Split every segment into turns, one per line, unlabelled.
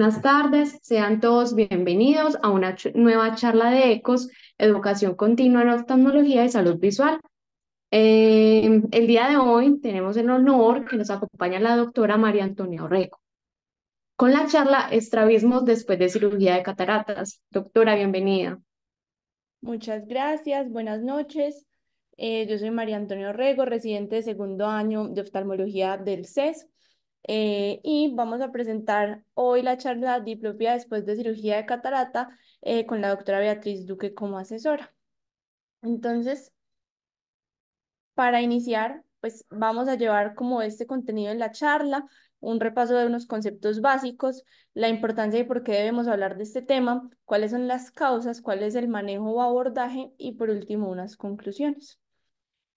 Buenas tardes, sean todos bienvenidos a una nueva charla de ECOS, Educación Continua en Oftalmología y Salud Visual. Em, el día de hoy tenemos el honor que nos acompaña la doctora María Antonia Rego con la charla Estrabismos después de cirugía de cataratas. Doctora, bienvenida.
Muchas gracias, buenas noches. Eh, yo soy María Antonio Rego, residente de segundo año de oftalmología del CES. Eh, y vamos a presentar hoy la charla Diplopía después de cirugía de catarata eh, con la doctora Beatriz Duque como asesora. Entonces, para iniciar, pues vamos a llevar como este contenido en la charla, un repaso de unos conceptos básicos, la importancia y por qué debemos hablar de este tema, cuáles son las causas, cuál es el manejo o abordaje y por último unas conclusiones.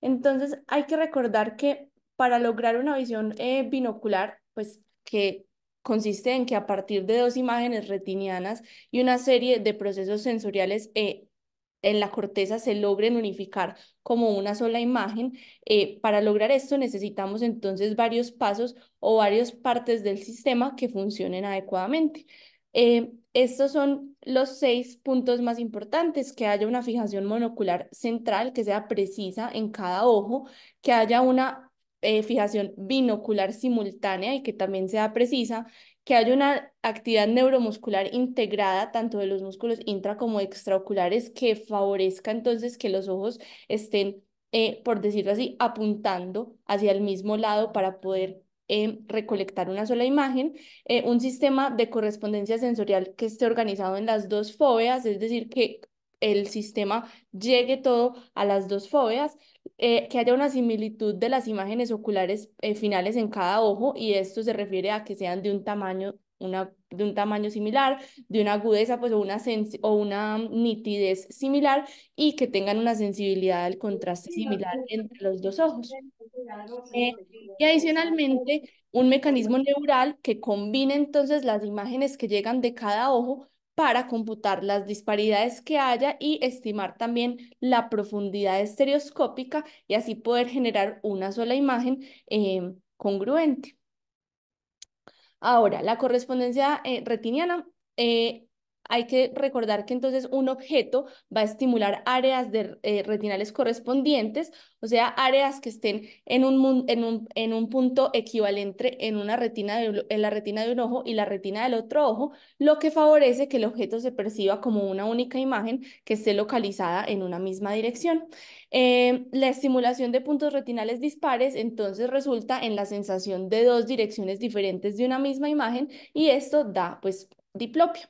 Entonces, hay que recordar que para lograr una visión eh, binocular, pues que consiste en que a partir de dos imágenes retinianas y una serie de procesos sensoriales eh, en la corteza se logren unificar como una sola imagen. Eh, para lograr esto necesitamos entonces varios pasos o varias partes del sistema que funcionen adecuadamente. estos son los seis puntos más importantes, que haya una fijación monocular central que sea precisa en cada ojo, que haya una eh, fijación binocular simultánea y que también sea precisa, que haya una actividad neuromuscular integrada tanto de los músculos intra como extraoculares que favorezca entonces que los ojos estén, eh, por decirlo así, apuntando hacia el mismo lado para poder eh, recolectar una sola imagen, un sistema de correspondencia sensorial que esté organizado en las dos fóveas, es decir, que el sistema llegue todo a las dos fóveas, eh, que haya una similitud de las imágenes oculares eh, finales en cada ojo y esto se refiere a que sean de un tamaño de un tamaño similar, de una agudeza pues, o, una o una nitidez similar y que tengan una sensibilidad al contraste similar entre los dos ojos. y adicionalmente, un mecanismo neural que combine entonces las imágenes que llegan de cada ojo para computar las disparidades que haya y estimar también la profundidad estereoscópica y así poder generar una sola imagen em, congruente. Ahora, la correspondencia eh, retiniana eh, hay que recordar que entonces un objeto va a estimular áreas de eh, retinales correspondientes, o sea, áreas que estén en un, punto equivalente en, una retina la retina de un ojo y la retina del otro ojo, lo que favorece que el objeto se perciba como una única imagen que esté localizada en una misma dirección. Eh, la estimulación de puntos retinales dispares entonces resulta en la sensación de dos direcciones diferentes de una misma imagen y esto da pues diplopio.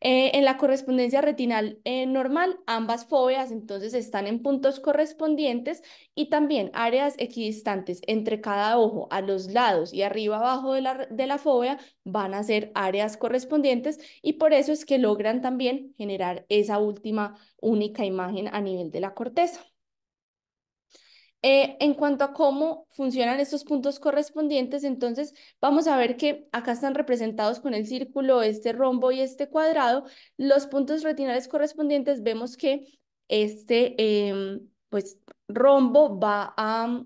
Eh, en la correspondencia retinal eh, normal, ambas foveas entonces están en puntos correspondientes y también áreas equidistantes entre cada ojo, a los lados y arriba abajo de la, de la van a ser áreas correspondientes y por eso es que logran también generar esa última única imagen a nivel de la corteza. Eh, en cuanto a cómo funcionan estos puntos correspondientes, entonces vamos a ver que acá están representados con el círculo, este rombo y este cuadrado. Los puntos retinales correspondientes vemos que este em, pues, rombo va a,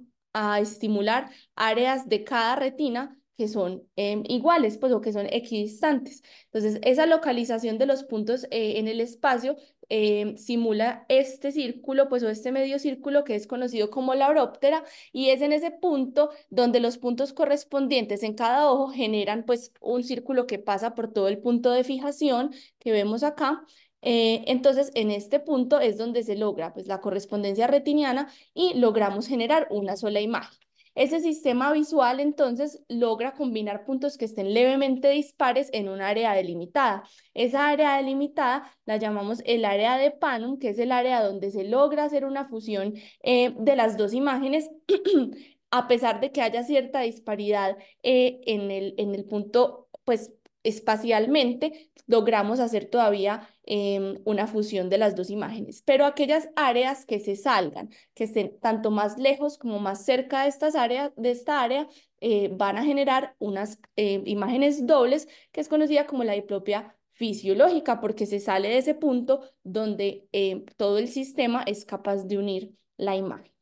estimular áreas de cada retina que son em, iguales, pues o que son equidistantes. Entonces, esa localización de los puntos eh, en el espacio Em, simula este círculo, pues o este medio círculo que es conocido como la oróptera y es en ese punto donde los puntos correspondientes en cada ojo generan pues un círculo que pasa por todo el punto de fijación que vemos acá. Eh, entonces, en este punto es donde se logra pues, la correspondencia retiniana y logramos generar una sola imagen. Ese sistema visual entonces logra combinar puntos que estén levemente dispares en un área delimitada. Esa área delimitada la llamamos el área de Panum, que es el área donde se logra hacer una fusión eh, de las dos imágenes a pesar de que haya cierta disparidad eh, en, el, en el punto pues espacialmente logramos hacer todavía em, una fusión de las dos imágenes. Pero aquellas áreas que se salgan, que estén tanto más lejos como más cerca de, estas de esta área, eh, van a generar unas eh, imágenes dobles, que es conocida como la diplopia fisiológica, porque se sale de ese punto donde eh, todo el sistema es capaz de unir la imagen.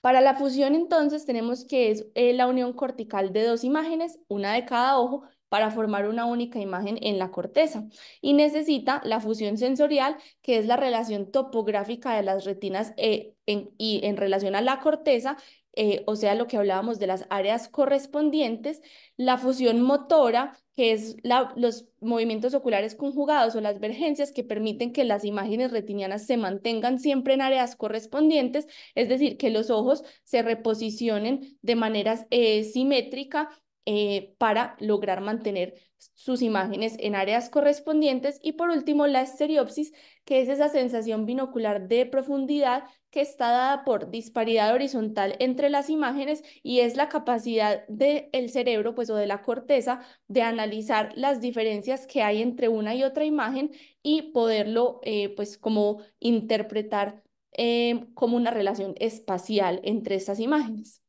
Para la fusión entonces tenemos que es la unión cortical de dos imágenes, una de cada ojo, para formar una única imagen en la corteza y necesita la fusión sensorial, que es la relación topográfica de las retinas eh, en, y en relación a la corteza, eh, o sea, lo que hablábamos de las áreas correspondientes, la fusión motora, que es los movimientos oculares conjugados o las vergencias que permiten que las imágenes retinianas se mantengan siempre en áreas correspondientes, es decir, que los ojos se reposicionen de manera eh, simétrica eh, para lograr mantener sus imágenes en áreas correspondientes. Y por último, la estereopsis que es esa sensación binocular de profundidad que está dada por disparidad horizontal entre las imágenes y es la capacidad del cerebro pues, o de la corteza de analizar las diferencias que hay entre una y otra imagen y poderlo eh, pues como interpretar eh, como una relación espacial entre estas imágenes.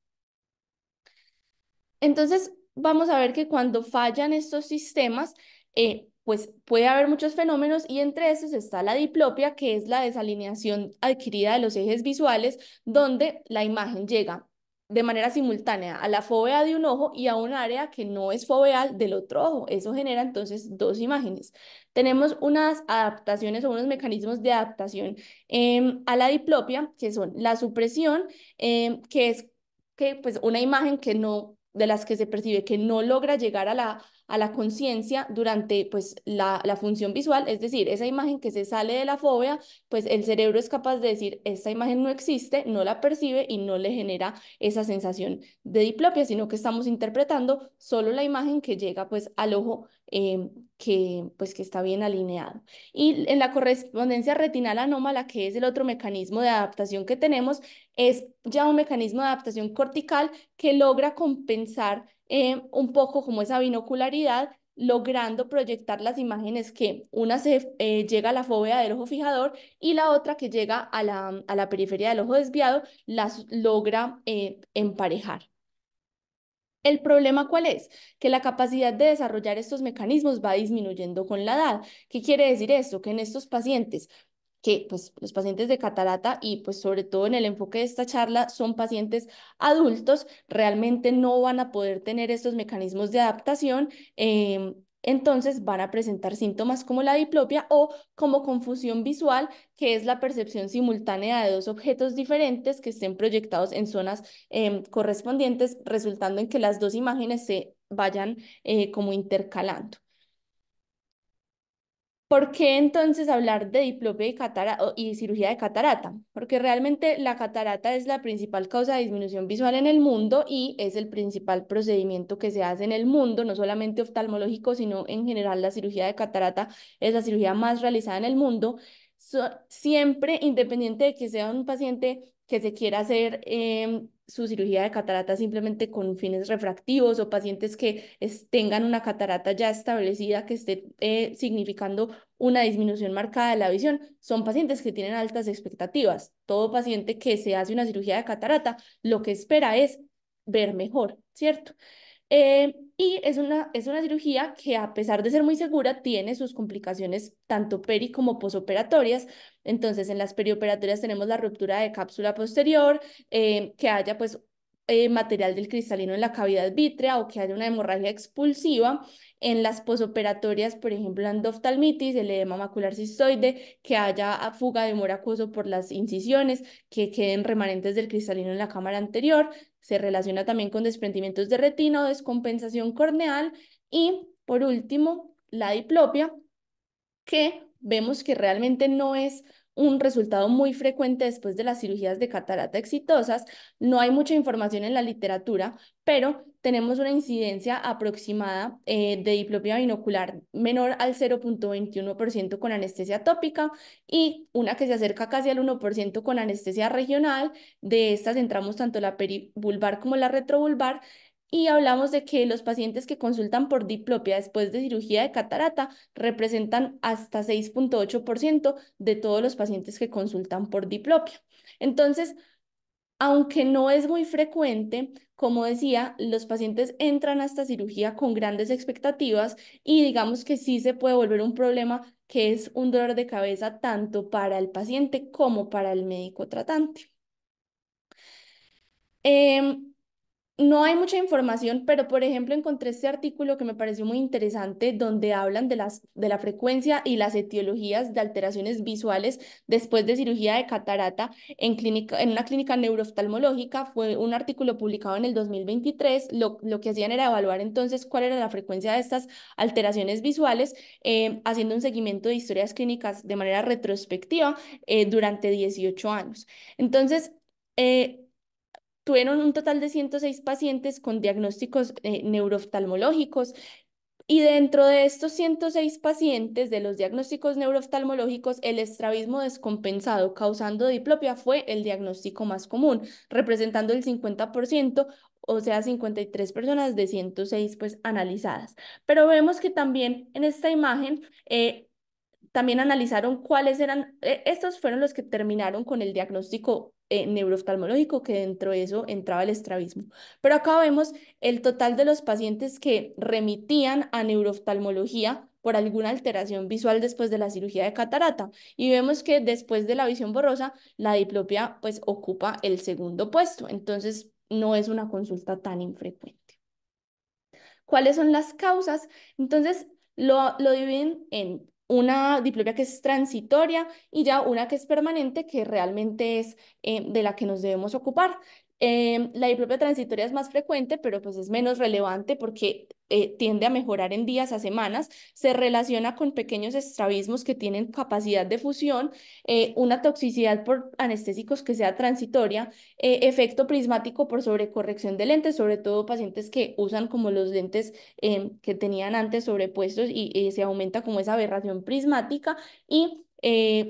Entonces, vamos a ver que cuando fallan estos sistemas, eh, pues puede haber muchos fenómenos y entre esos está la diplopia, que es la desalineación adquirida de los ejes visuales, donde la imagen llega de manera simultánea a la fovea de un ojo y a un área que no es foveal del otro ojo. Eso genera entonces dos imágenes. Tenemos unas adaptaciones o unos mecanismos de adaptación em, a la diplopia, que son la supresión, em, que es que pues una imagen que no de las que se percibe que no logra llegar a la a la conciencia durante pues la, función visual, es decir, esa imagen que se sale de la fobia, pues el cerebro es capaz de decir, esta imagen no existe, no la percibe y no le genera esa sensación de diplopia, sino que estamos interpretando solo la imagen que llega pues al ojo eh, que, pues, que está bien alineado. Y en la correspondencia retinal anómala, que es el otro mecanismo de adaptación que tenemos, es ya un mecanismo de adaptación cortical que logra compensar eh, un poco como esa binocularidad, logrando proyectar las imágenes que una se, eh, llega a la fóvea del ojo fijador y la otra que llega a la, periferia del ojo desviado, las logra eh, emparejar. El problema cuál es? Que la capacidad de desarrollar estos mecanismos va disminuyendo con la edad. ¿Qué quiere decir esto? Que en estos pacientes que pues los pacientes de catarata y pues sobre todo en el enfoque de esta charla son pacientes adultos, realmente no van a poder tener estos mecanismos de adaptación. Em, entonces van a presentar síntomas como la diplopia o como confusión visual, que es la percepción simultánea de dos objetos diferentes que estén proyectados en zonas em, correspondientes, resultando en que las dos imágenes se vayan eh, como intercalando. ¿Por qué entonces hablar de diplope y, cirugía de catarata? Porque realmente la catarata es la principal causa de disminución visual en el mundo y es el principal procedimiento que se hace en el mundo, no solamente oftalmológico, sino en general la cirugía de catarata es la cirugía más realizada en el mundo. siempre, independiente de que sea un paciente que se quiera hacer em, su cirugía de catarata simplemente con fines refractivos o pacientes que tengan una catarata ya establecida que esté eh, significando una disminución marcada de la visión, son pacientes que tienen altas expectativas. Todo paciente que se hace una cirugía de catarata lo que espera es ver mejor, ¿cierto? Em, y es una, es una cirugía que a pesar de ser muy segura, tiene sus complicaciones tanto peri como posoperatorias. Entonces, en las perioperatorias tenemos la ruptura de cápsula posterior, eh, que haya pues eh, material del cristalino en la cavidad vítrea o que haya una hemorragia expulsiva. En las posoperatorias, por ejemplo, la endoftalmitis, el edema macular cistoide, que haya ah, fuga de humor acuoso por las incisiones, que queden remanentes del cristalino en la cámara anterior. Se relaciona también con desprendimientos de retina o descompensación corneal. Y por último, la diplopia, que vemos que realmente no es un resultado muy frecuente después de las cirugías de catarata exitosas. No hay mucha información en la literatura, pero tenemos una incidencia aproximada eh, de diplopia binocular menor al 0.21% con anestesia tópica y una que se acerca casi al 1% con anestesia regional. De estas entramos tanto la perivulvar como la retrovulvar. Y hablamos de que los pacientes que consultan por diplopia después de cirugía de catarata representan hasta 6.8% de todos los pacientes que consultan por diplopia. Entonces, aunque no es muy frecuente, como decía, los pacientes entran a esta cirugía con grandes expectativas y digamos que sí se puede volver un problema que es un dolor de cabeza tanto para el paciente como para el médico tratante. Em, no hay mucha información, pero por ejemplo encontré este artículo que me pareció muy interesante donde hablan de, las, de la frecuencia y las etiologías de alteraciones visuales después de cirugía de catarata en, clínica, en una clínica neurooftalmológica. Fue un artículo publicado en el 2023. Lo, que hacían era evaluar entonces cuál era la frecuencia de estas alteraciones visuales, eh, haciendo un seguimiento de historias clínicas de manera retrospectiva eh, durante 18 años. Entonces, eh, Tuvieron un total de 106 pacientes con diagnósticos eh, neurooftalmológicos y dentro de estos 106 pacientes de los diagnósticos neurooftalmológicos, el estrabismo descompensado causando diplopia fue el diagnóstico más común, representando el 50%, o sea, 53 personas de 106 pues analizadas. Pero vemos que también en esta imagen eh, también analizaron cuáles eran, eh, estos fueron los que terminaron con el diagnóstico eh, neuroftalmológico neurooftalmológico, que dentro de eso entraba el estrabismo. Pero acá vemos el total de los pacientes que remitían a neurooftalmología por alguna alteración visual después de la cirugía de catarata. Y vemos que después de la visión borrosa, la diplopia pues ocupa el segundo puesto. Entonces, no es una consulta tan infrecuente. ¿Cuáles son las causas? Entonces, lo, lo dividen en una diplopia que es transitoria y ya una que es permanente, que realmente es eh, de la que nos debemos ocupar. Em, la diplopia transitoria es más frecuente, pero pues es menos relevante porque eh, tiende a mejorar en días a semanas, se relaciona con pequeños estrabismos que tienen capacidad de fusión, eh, una toxicidad por anestésicos que sea transitoria, eh, efecto prismático por sobrecorrección de lentes, sobre todo pacientes que usan como los lentes que tenían antes sobrepuestos y se aumenta como esa aberración prismática y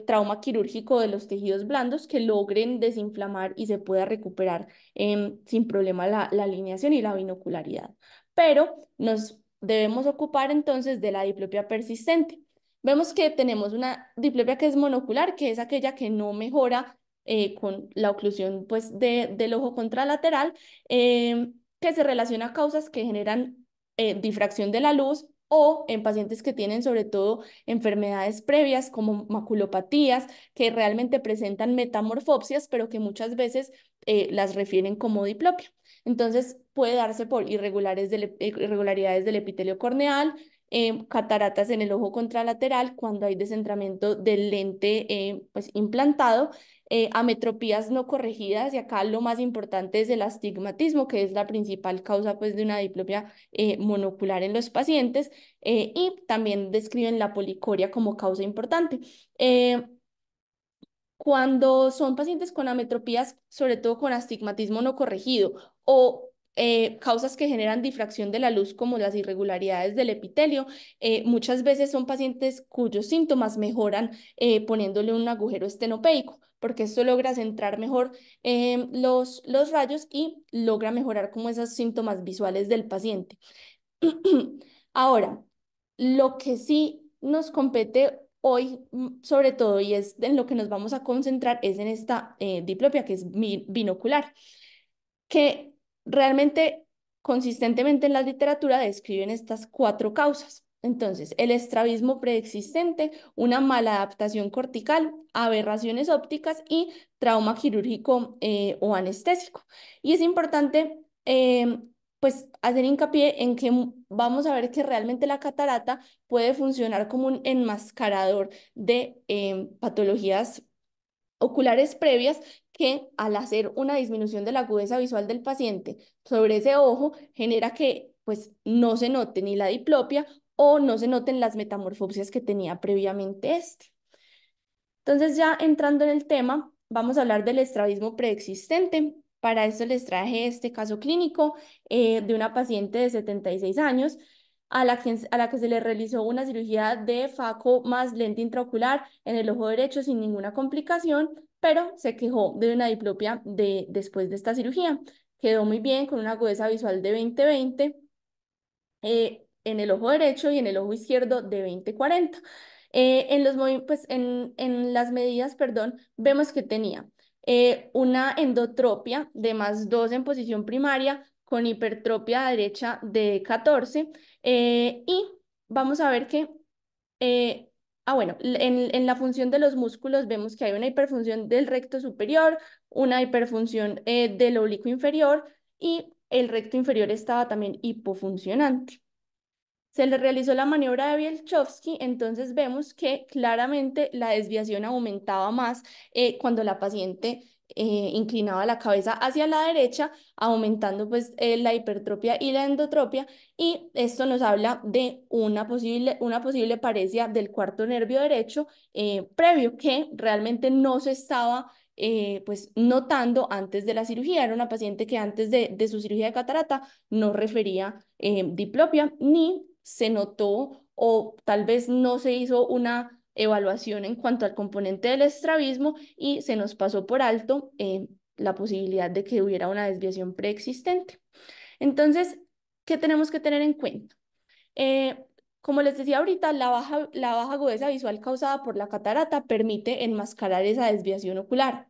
trauma quirúrgico de los tejidos blandos que logren desinflamar y se pueda recuperar em, sin problema la alineación y la binocularidad pero nos debemos ocupar entonces de la diplopia persistente. Vemos que tenemos una diplopia que es monocular, que es aquella que no mejora eh, con la oclusión pues, del ojo contralateral, eh, que se relaciona a causas que generan eh, difracción de la luz o en pacientes que tienen sobre todo enfermedades previas como maculopatías, que realmente presentan metamorfopsias, pero que muchas veces las refieren como diplopia. Entonces puede darse por eh, irregularidades del epitelio corneal, em, cataratas en el ojo contralateral cuando hay descentramiento del lente eh, pues, implantado, eh, ametropías no corregidas y acá lo más importante es el astigmatismo, que es la principal causa pues, de una diplopia monocular en los pacientes y también describen la policoria como causa importante. cuando son pacientes con ametropías, sobre todo con astigmatismo no corregido o eh, causas que generan difracción de la luz, como las irregularidades del epitelio. Eh, muchas veces son pacientes cuyos síntomas mejoran eh, poniéndole un agujero estenopeico, porque esto logra centrar mejor los, los rayos y logra mejorar como esos síntomas visuales del paciente. Ahora, lo que sí nos compete hoy, mm, sobre todo, y es en lo que nos vamos a concentrar, es en esta diplopia que es binocular, que realmente consistentemente en la literatura describen estas cuatro causas. Entonces, el estrabismo preexistente, una mala adaptación cortical, aberraciones ópticas y trauma quirúrgico eh, o anestésico. Y es importante em, pues hacer hincapié en que vamos a ver que realmente la catarata puede funcionar como un enmascarador de em, patologías oculares previas que al hacer una disminución de la agudeza visual del paciente sobre ese ojo genera que pues no se note ni la diplopia o no se noten las metamorfopsias que tenía previamente este. Entonces ya entrando en el tema, vamos a hablar del estrabismo preexistente. Para esto les traje este caso clínico eh, de una paciente de 76 años a la, que, a la que se le realizó una cirugía de FACO más lente intraocular en el ojo derecho sin ninguna complicación, pero se quejó de una diplopia de, después de esta cirugía. Quedó muy bien con una agudeza visual de 20-20 eh, en el ojo derecho y en el ojo izquierdo de 20-40. Eh, en, los pues, en, las medidas, perdón, vemos que tenía eh, una endotropia de más 2 en posición primaria con hipertropia derecha de 14 eh, y vamos a ver que, eh, ah bueno, en, la función de los músculos vemos que hay una hiperfunción del recto superior, una hiperfunción eh, del oblicuo inferior y el recto inferior estaba también hipofuncionante. Se le realizó la maniobra de Bielchowski, entonces vemos que claramente la desviación aumentaba más cuando la paciente eh, inclinaba la cabeza hacia la derecha, aumentando pues eh, la hipertropia y la endotropia, y esto nos habla de una posible, una posible del cuarto nervio derecho eh, previo que realmente no se estaba pues notando antes de la cirugía. Era una paciente que antes de, de su cirugía de catarata no refería diplopia ni se notó o tal vez no se hizo una evaluación en cuanto al componente del estrabismo y se nos pasó por alto eh, la posibilidad de que hubiera una desviación preexistente. Entonces, ¿qué tenemos que tener en cuenta? Eh, como les decía ahorita, la baja, agudeza visual causada por la catarata permite enmascarar esa desviación ocular.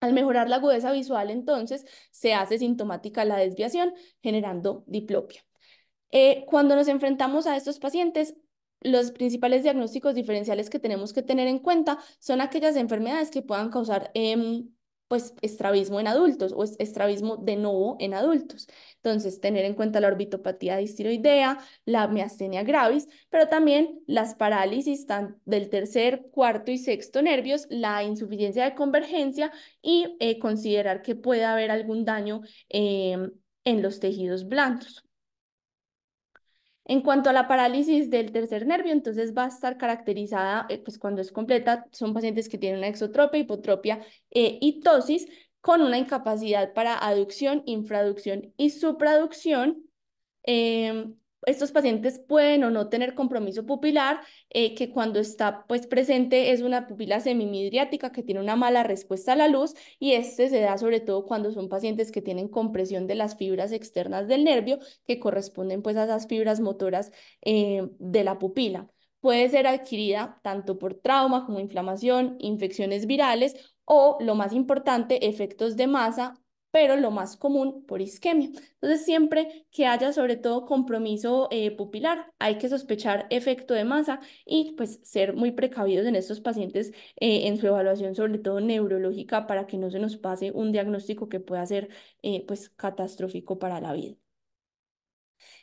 Al mejorar la agudeza visual, entonces, se hace sintomática la desviación, generando diplopia. Eh, cuando nos enfrentamos a estos pacientes, los principales diagnósticos diferenciales que tenemos que tener en cuenta son aquellas enfermedades que puedan causar em, pues estrabismo en adultos o estrabismo de nuevo en adultos. Entonces, tener en cuenta la orbitopatía distiroidea, la miastenia gravis, pero también las parálisis del tercer, cuarto y sexto nervios, la insuficiencia de convergencia y eh, considerar que puede haber algún daño em, en los tejidos blandos. En cuanto a la parálisis del tercer nervio, entonces va a estar caracterizada, eh, pues cuando es completa, son pacientes que tienen una exotropia, hipotropia e eh, y con una incapacidad para aducción, infraducción y supraducción, em, estos pacientes pueden o no tener compromiso pupilar, eh, que cuando está pues, presente es una pupila semimidriática que tiene una mala respuesta a la luz y este se da sobre todo cuando son pacientes que tienen compresión de las fibras externas del nervio que corresponden pues a esas fibras motoras eh, de la pupila. Puede ser adquirida tanto por trauma como inflamación, infecciones virales o, lo más importante, efectos de masa pero lo más común por isquemia. Entonces, siempre que haya sobre todo compromiso eh, pupilar, hay que sospechar efecto de masa y pues ser muy precavidos en estos pacientes eh, en su evaluación, sobre todo neurológica, para que no se nos pase un diagnóstico que pueda ser eh, pues catastrófico para la vida.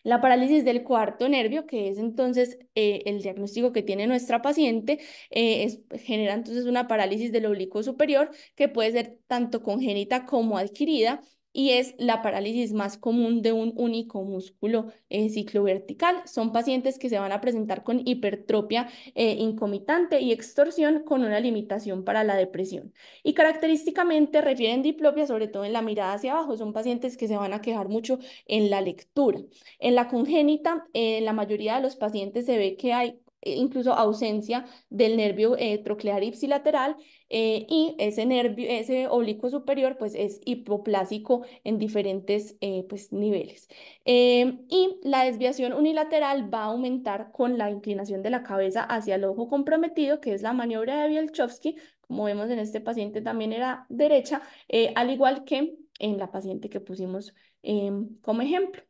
La parálisis del cuarto nervio, que es entonces eh, el diagnóstico que tiene nuestra paciente, eh, es, genera entonces una parálisis del oblicuo superior que puede ser tanto congénita como adquirida y es la parálisis más común de un único músculo eh, ciclo ciclovertical. Son pacientes que se van a presentar con hipertropia eh, incomitante y extorsión con una limitación para la depresión. Y característicamente refieren diplopia sobre todo en la mirada hacia abajo. Son pacientes que se van a quejar mucho en la lectura. En la congénita, eh, la mayoría de los pacientes se ve que hay e incluso ausencia del nervio eh, troclear ipsilateral eh, y ese nervio, ese oblicuo superior, pues es hipoplásico en diferentes eh, pues, niveles. Em, y la desviación unilateral va a aumentar con la inclinación de la cabeza hacia el ojo comprometido, que es la maniobra de Bielchowski, como vemos en este paciente también era derecha, al igual que en la paciente que pusimos em, como ejemplo.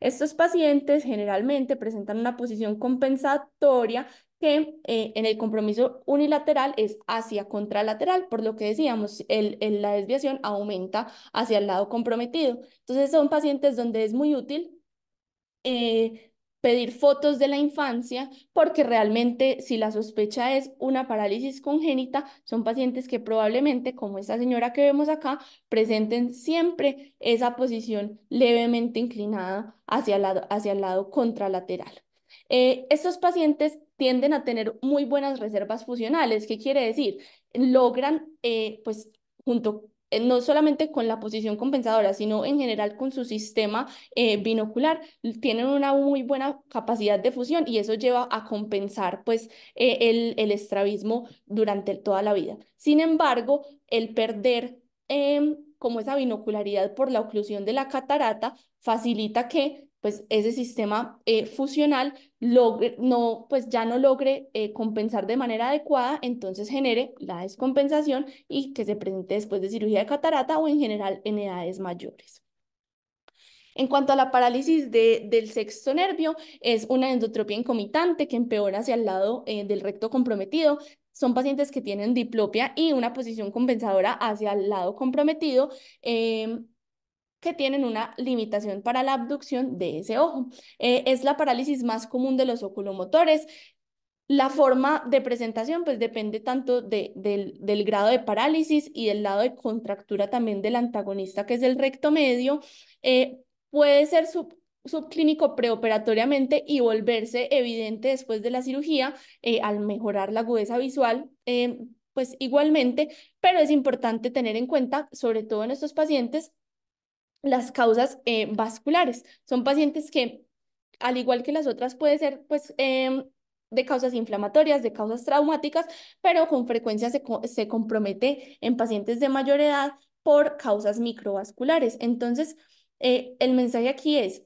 Estos pacientes generalmente presentan una posición compensatoria que eh, en el compromiso unilateral es hacia contralateral, por lo que decíamos, la desviación aumenta hacia el lado comprometido. Entonces son pacientes donde es muy útil eh, pedir fotos de la infancia, porque realmente si la sospecha es una parálisis congénita, son pacientes que probablemente, como esta señora que vemos acá, presenten siempre esa posición levemente inclinada hacia el lado, hacia el lado contralateral. Eh, estos pacientes tienden a tener muy buenas reservas fusionales. ¿Qué quiere decir? Logran, eh, pues, junto eh, no solamente con la posición compensadora, sino en general con su sistema eh, binocular, tienen una muy buena capacidad de fusión y eso lleva a compensar pues eh, el, estrabismo durante toda la vida. Sin embargo, el perder em, como esa binocularidad por la oclusión de la catarata facilita que pues ese sistema eh, fusional no, pues ya no logre eh, compensar de manera adecuada, entonces genere la descompensación y que se presente después de cirugía de catarata o en general en edades mayores. En cuanto a la parálisis del sexto nervio, es una endotropia incomitante que empeora hacia el lado eh, del recto comprometido. Son pacientes que tienen diplopia y una posición compensadora hacia el lado comprometido. Em, que tienen una limitación para la abducción de ese ojo. Eh, es la parálisis más común de los oculomotores. La forma de presentación pues depende tanto de, del, grado de parálisis y del lado de contractura también del antagonista que es el recto medio. Eh, puede ser subclínico preoperatoriamente y volverse evidente después de la cirugía eh, al mejorar la agudeza visual. pues igualmente, pero es importante tener en cuenta, sobre todo en estos pacientes, las causas eh, vasculares. Son pacientes que, al igual que las otras, puede ser pues, em, de causas inflamatorias, de causas traumáticas, pero con frecuencia se, compromete en pacientes de mayor edad por causas microvasculares. Entonces, eh, el mensaje aquí es,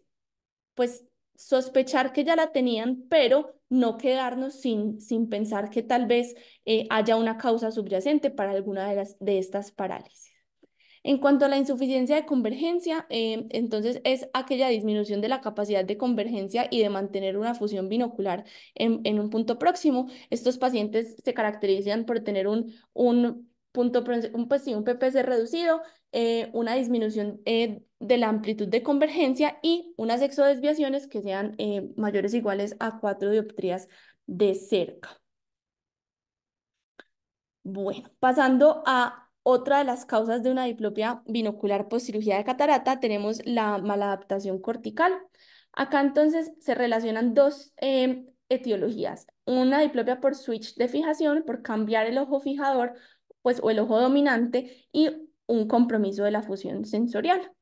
pues, sospechar que ya la tenían, pero no quedarnos sin, sin pensar que tal vez eh, haya una causa subyacente para alguna de, las, de estas parálisis. En cuanto a la insuficiencia de convergencia, eh, entonces es aquella disminución de la capacidad de convergencia y de mantener una fusión binocular en, un punto próximo. Estos pacientes se caracterizan por tener un, un punto, un, PPC pues reducido, eh, una disminución eh, de la amplitud de convergencia y unas exodesviaciones que sean mayores o iguales a cuatro dioptrías de cerca. Bueno, pasando a otra de las causas de una diplopia binocular post cirugía de catarata tenemos la maladaptación cortical. Acá entonces se relacionan dos eh, etiologías. Una diplopia por switch de fijación, por cambiar el ojo fijador pues, o el ojo dominante y un compromiso de la fusión sensorial.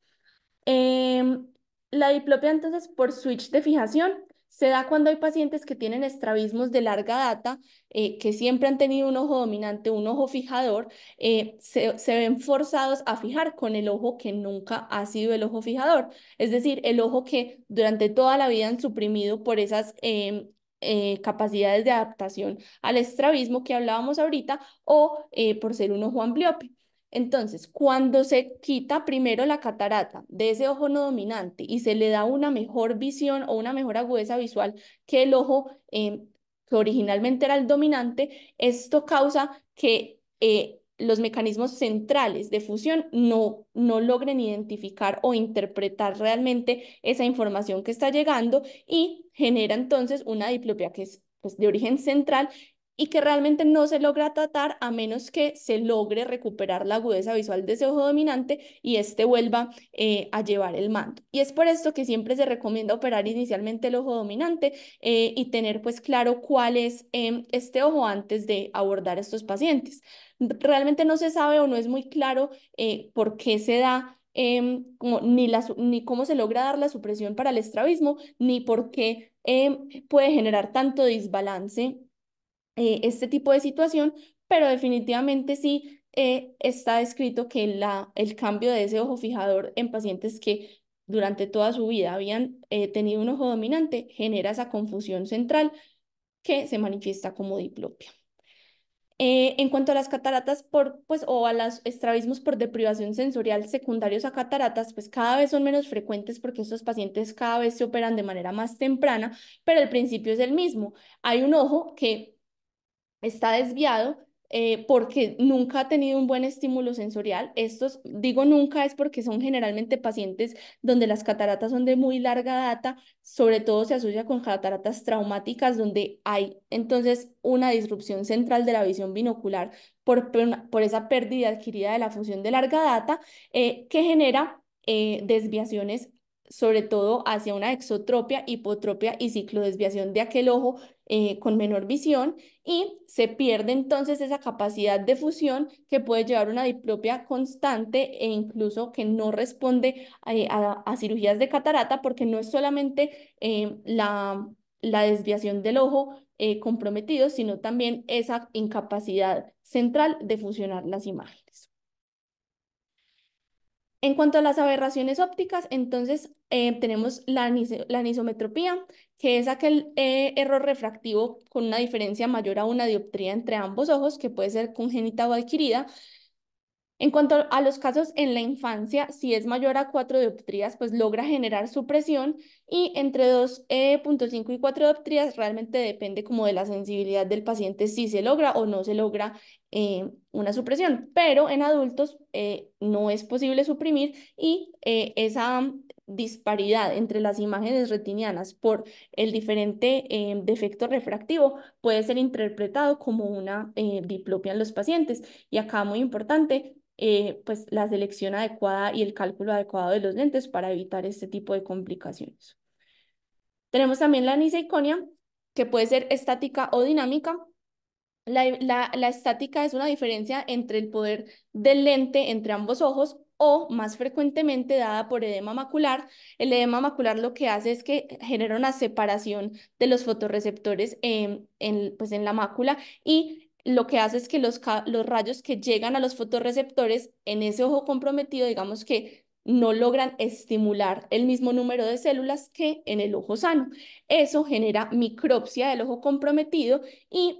Em, la diplopia entonces por switch de fijación se da cuando hay pacientes que tienen estrabismos de larga data, eh, que siempre han tenido un ojo dominante, un ojo fijador, eh, se, ven forzados a fijar con el ojo que nunca ha sido el ojo fijador, es decir, el ojo que durante toda la vida han suprimido por esas... Em, eh, capacidades de adaptación al estrabismo que hablábamos ahorita o por ser un ojo ambliope. Entonces, cuando se quita primero la catarata de ese ojo no dominante y se le da una mejor visión o una mejor agudeza visual que el ojo eh, que originalmente era el dominante, esto causa que eh, los mecanismos centrales de fusión no, no logren identificar o interpretar realmente esa información que está llegando y genera entonces una diplopía que es pues, de origen central y que realmente no se logra tratar a menos que se logre recuperar la agudeza visual de ese ojo dominante y éste vuelva eh, a llevar el mando. Y es por esto que siempre se recomienda operar inicialmente el ojo dominante eh, y tener pues claro cuál es em, este ojo antes de abordar a estos pacientes. Realmente no se sabe o no es muy claro eh, por qué se da em, como, ni, ni cómo se logra dar la supresión para el estrabismo, ni por qué em, puede generar tanto desbalance eh, este tipo de situación, pero definitivamente sí eh, está descrito que la, el cambio de ese ojo fijador en pacientes que durante toda su vida habían eh, tenido un ojo dominante genera esa confusión central que se manifiesta como diplopia. en cuanto a las cataratas por, pues, o a los estrabismos por deprivación sensorial secundarios a cataratas, pues cada vez son menos frecuentes porque estos pacientes cada vez se operan de manera más temprana, pero el principio es el mismo. Hay un ojo que está desviado eh, porque nunca ha tenido un buen estímulo sensorial. Estos, digo nunca, es porque son generalmente pacientes donde las cataratas son de muy larga data, sobre todo se asocia con cataratas traumáticas donde hay entonces una disrupción central de la visión binocular por, por esa pérdida adquirida de la función de larga data eh, que genera eh, desviaciones sobre todo hacia una exotropia, hipotropia y ciclodesviación de aquel ojo eh, con menor visión y se pierde entonces esa capacidad de fusión que puede llevar a una diplopia constante e incluso que no responde eh, a, cirugías de catarata porque no es solamente eh, la, desviación del ojo comprometido, sino también esa incapacidad central de fusionar las imágenes. En cuanto a las aberraciones ópticas, entonces eh, tenemos la, anisometropía, que es aquel eh, error refractivo con una diferencia mayor a una dioptría entre ambos ojos, que puede ser congénita o adquirida. En cuanto a los casos en la infancia, si es mayor a cuatro dioptrías, pues logra generar supresión y entre 2.5 eh, y 4 dioptrías realmente depende como de la sensibilidad del paciente si se logra o no se logra eh, una supresión, pero en adultos eh, no es posible suprimir y esa disparidad entre las imágenes retinianas por el diferente defecto refractivo puede ser interpretado como una diplopia en los pacientes. Y acá muy importante, pues la selección adecuada y el cálculo adecuado de los lentes para evitar este tipo de complicaciones. Tenemos también la aniseiconia, que puede ser estática o dinámica. La, estática es una diferencia entre el poder del lente entre ambos ojos o más frecuentemente dada por edema macular. El edema macular lo que hace es que genera una separación de los fotorreceptores en, en, pues en la mácula y lo que hace es que los, los rayos que llegan a los fotorreceptores en ese ojo comprometido, digamos que no logran estimular el mismo número de células que en el ojo sano. Eso genera micropsia del ojo comprometido y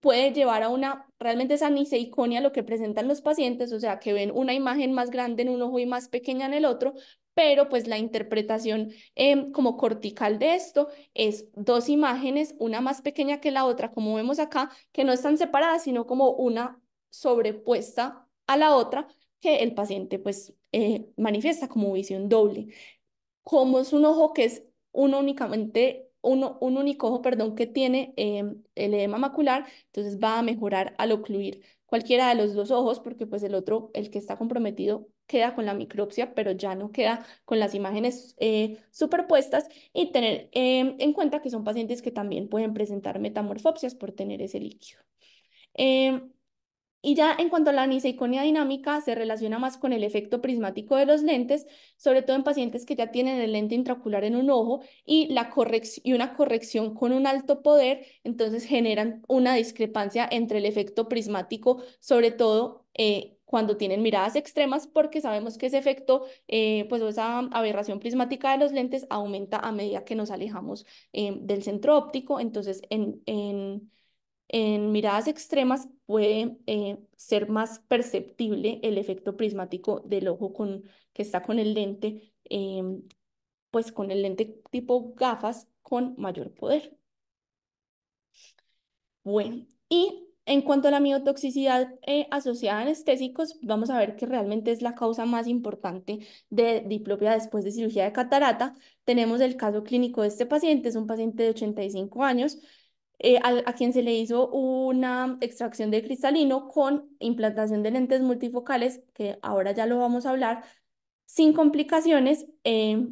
puede llevar a una realmente esa niseiconia lo que presentan los pacientes, o sea, que ven una imagen más grande en un ojo y más pequeña en el otro, pero pues la interpretación em, como cortical de esto es dos imágenes, una más pequeña que la otra, como vemos acá, que no están separadas, sino como una sobrepuesta a la otra que el paciente pues eh, manifiesta como visión doble. Como es un ojo que es uno únicamente, uno, un único ojo, perdón, que tiene eh, el edema macular, entonces va a mejorar al ocluir cualquiera de los dos ojos, porque pues el otro, el que está comprometido, queda con la micropsia, pero ya no queda con las imágenes eh, superpuestas y tener en cuenta que son pacientes que también pueden presentar metamorfopsias por tener ese líquido. Y ya en cuanto a la aniseiconia dinámica, se relaciona más con el efecto prismático de los lentes, sobre todo en pacientes que ya tienen el lente intraocular en un ojo y, la y una corrección con un alto poder, entonces generan una discrepancia entre el efecto prismático, sobre todo eh, cuando tienen miradas extremas, porque sabemos que ese efecto, eh, pues esa aberración prismática de los lentes aumenta a medida que nos alejamos eh, del centro óptico, entonces en, en en miradas extremas puede eh, ser más perceptible el efecto prismático del ojo con, que está con el lente, em, pues con el lente tipo gafas con mayor poder. Bueno, y en cuanto a la miotoxicidad eh, asociada a anestésicos, vamos a ver que realmente es la causa más importante de diplopia después de cirugía de catarata. Tenemos el caso clínico de este paciente, es un paciente de 85 años, eh, a, quien se le hizo una extracción de cristalino con implantación de lentes multifocales, que ahora ya lo vamos a hablar, sin complicaciones, eh,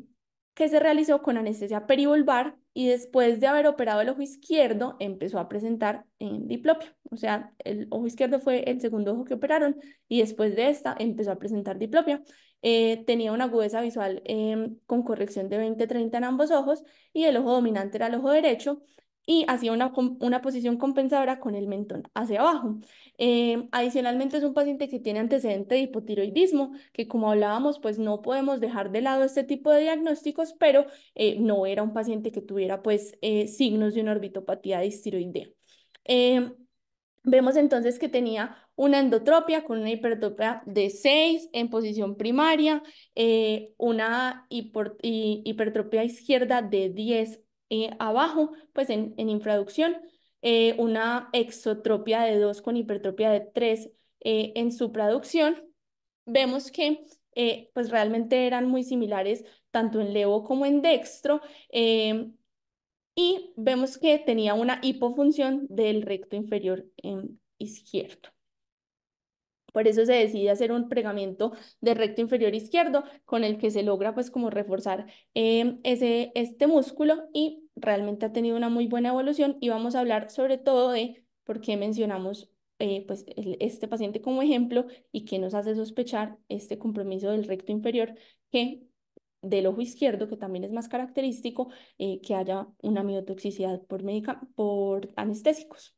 que se realizó con anestesia perivulvar y después de haber operado el ojo izquierdo empezó a presentar en eh, diplopia. O sea, el ojo izquierdo fue el segundo ojo que operaron y después de esta empezó a presentar diplopia. tenía una agudeza visual em, con corrección de 20-30 en ambos ojos y el ojo dominante era el ojo derecho y hacía una, una posición compensadora con el mentón hacia abajo. Em, adicionalmente es un paciente que tiene antecedente de hipotiroidismo, que como hablábamos, pues no podemos dejar de lado este tipo de diagnósticos, pero eh, no era un paciente que tuviera pues eh, signos de una orbitopatía distiroidea. Em, vemos entonces que tenía una endotropia con una hipertropia de 6 en posición primaria, eh, una hipertropia izquierda de 10 eh, abajo, pues en, infraducción, eh, una exotropia de 2 con hipertropia de 3 eh, en su traducción. vemos que pues realmente eran muy similares tanto en levo como en dextro y vemos que tenía una hipofunción del recto inferior izquierdo. Por eso se decide hacer un pregamiento del recto inferior izquierdo con el que se logra pues como reforzar em, ese, este músculo y realmente ha tenido una muy buena evolución y vamos a hablar sobre todo de por qué mencionamos eh, pues este paciente como ejemplo y qué nos hace sospechar este compromiso del recto inferior que del ojo izquierdo, que también es más característico, eh, que haya una miotoxicidad por, por anestésicos.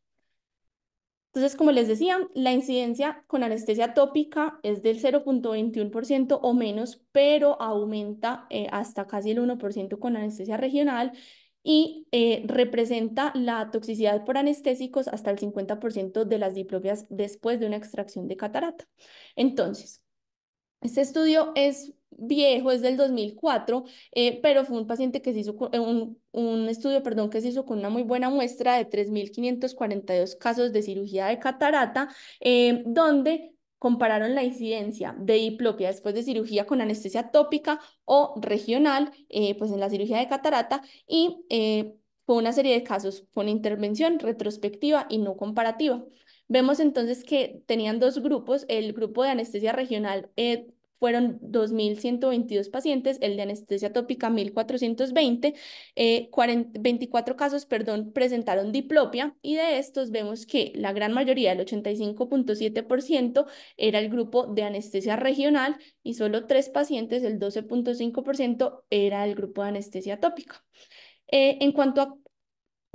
Entonces, como les decía, la incidencia con anestesia tópica es del 0.21% o menos, pero aumenta eh, hasta casi el 1% con anestesia regional y eh, representa la toxicidad por anestésicos hasta el 50% de las diplopias después de una extracción de catarata. Entonces, este estudio es viejo, es del 2004, eh, pero fue un paciente que se hizo, eh, un, estudio, perdón, que se hizo con una muy buena muestra de 3.542 casos de cirugía de catarata, eh, donde compararon la incidencia de diplopia después de cirugía con anestesia tópica o regional, pues en la cirugía de catarata, y fue una serie de casos con intervención retrospectiva y no comparativa. Vemos entonces que tenían dos grupos, el grupo de anestesia regional fueron 2.122 pacientes, el de anestesia tópica 1.420, 24 eh, casos, perdón, presentaron diplopia y de estos vemos que la gran mayoría, el 85.7%, era el grupo de anestesia regional y solo tres pacientes, el 12.5%, era el grupo de anestesia tópica. Eh, en cuanto a